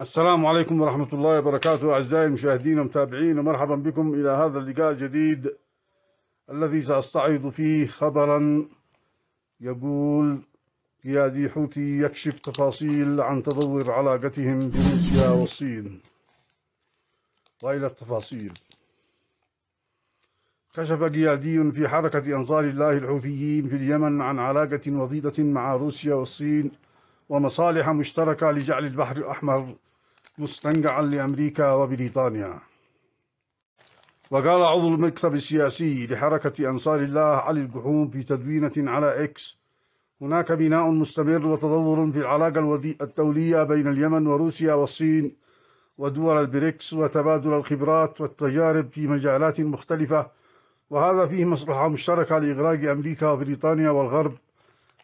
السلام عليكم ورحمة الله وبركاته أعزائي المشاهدين ومتابعين ومرحبا بكم إلى هذا اللقاء الجديد الذي سأستعرض فيه خبرا يقول قيادي حوثي يكشف تفاصيل عن تطور علاقتهم بروسيا والصين وإلى التفاصيل كشف قيادي في حركة أنصار الله الحوثيين في اليمن عن علاقة وضيدة مع روسيا والصين ومصالح مشتركة لجعل البحر الأحمر مستنقعا لأمريكا وبريطانيا وقال عضو المكتب السياسي لحركة أنصار الله علي القحوم في تدوينة على إكس هناك بناء مستمر وتطور في العلاقة الدولية بين اليمن وروسيا والصين ودول البريكس وتبادل الخبرات والتجارب في مجالات مختلفة وهذا فيه مصلحة مشتركة لإغراق أمريكا وبريطانيا والغرب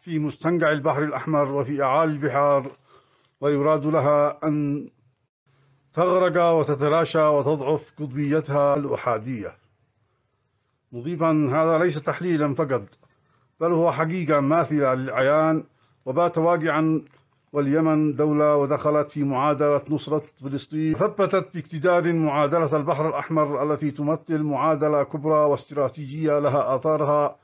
في مستنقع البحر الأحمر وفي أعالي البحار ويراد لها أن تغرق وتتلاشى وتضعف قطبيتها الأحادية مضيفا هذا ليس تحليلا فقط بل هو حقيقة ماثلة للعيان وبات واقعا واليمن دولة ودخلت في معادلة نصرة فلسطين ثبتت باقتدار معادلة البحر الأحمر التي تمثل معادلة كبرى واستراتيجية لها آثارها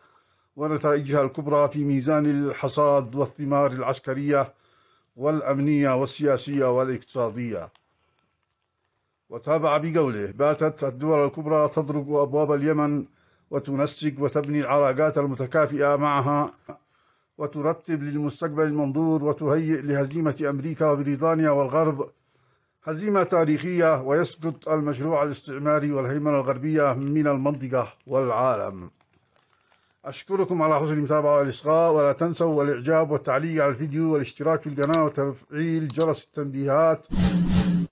ونتائجها الكبرى في ميزان الحصاد والثمار العسكرية والأمنية والسياسية والاقتصادية وتابع بقوله باتت الدول الكبرى تضرب أبواب اليمن وتنسق وتبني العلاقات المتكافئة معها وترتب للمستقبل المنظور وتهيئ لهزيمة أمريكا وبريطانيا والغرب هزيمة تاريخية ويسقط المشروع الاستعماري والهيمنة الغربية من المنطقة والعالم أشكركم على حسن المتابعة والإصغاء ولا تنسوا الإعجاب والتعليق على الفيديو والاشتراك في القناة وتفعيل جرس التنبيهات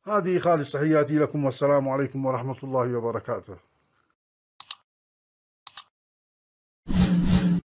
هذه خالص تحياتي لكم والسلام عليكم ورحمة الله وبركاته